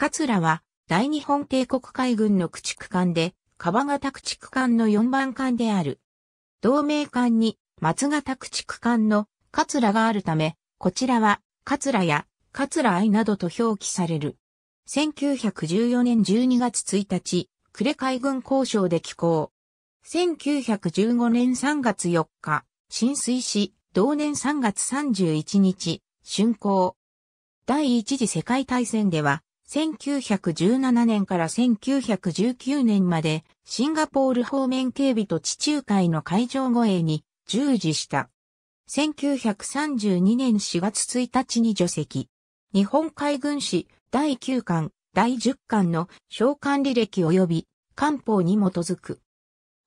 桂は、大日本帝国海軍の駆逐艦で、川形駆逐艦の4番艦である。同盟艦に、松形駆逐艦の桂があるため、こちらは、桂や、桂愛などと表記される。1914年12月1日、呉海軍交渉で寄港。1915年3月4日、浸水し、同年3月31日、竣工。第一次世界大戦では、1917年から1919年までシンガポール方面警備と地中海の海上護衛に従事した。1932年4月1日に除籍。日本海軍史第9巻、第10巻の召喚履歴及び官報に基づく。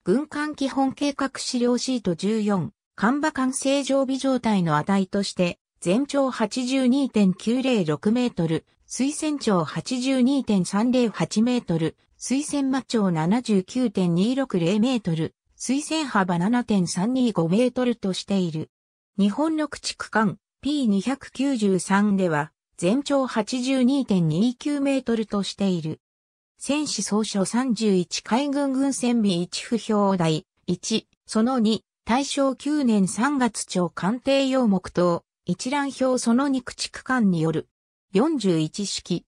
軍艦基本計画資料シート14、艦馬艦正常備状態の値として、全長82.906メートル、水仙長82.308メートル、水仙魔長79.260メートル、水仙幅7.325メートルとしている。日本の駆逐艦 P293 では、全長82.29メートルとしている。戦士総書31海軍軍船備1不評台1、その2、大正9年3月長艦艇用木刀、一覧表その2駆逐艦による41式。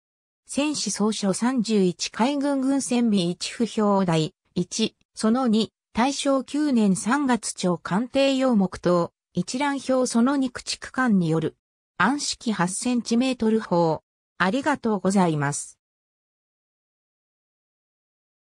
戦士総称31海軍軍船備1不評台1、その2、大正9年3月朝官邸用木等、一覧表その2駆逐艦による、暗式8センチメートル砲。ありがとうございます。